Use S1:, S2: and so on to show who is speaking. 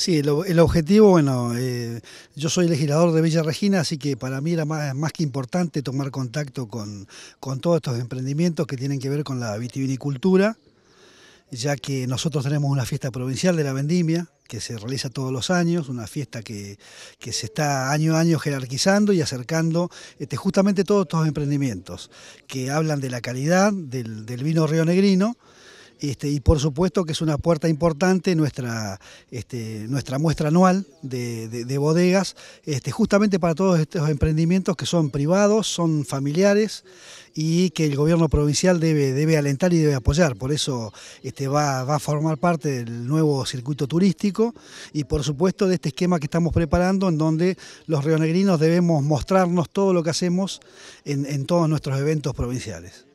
S1: Sí, el, objetivo, bueno, eh,
S2: yo soy legislador de Villa Regina, así que para mí era más, que importante tomar contacto con, todos estos emprendimientos que tienen que ver con la vitivinicultura, ya que nosotros tenemos una fiesta provincial de la vendimia que se realiza todos los años, una fiesta que, se está año a año jerarquizando y acercando este, justamente todos estos emprendimientos que hablan de la calidad del, del vino rionegrino este, y por supuesto que es una puerta importante nuestra, este, nuestra muestra anual de, bodegas, este, justamente para todos estos emprendimientos que son privados, son familiares y que el gobierno provincial debe, alentar y debe apoyar. Por eso va, va, a formar parte del nuevo circuito turístico y por supuesto de este esquema que estamos preparando en donde los rionegrinos debemos mostrarnos todo lo que hacemos en todos nuestros
S3: eventos
S1: provinciales.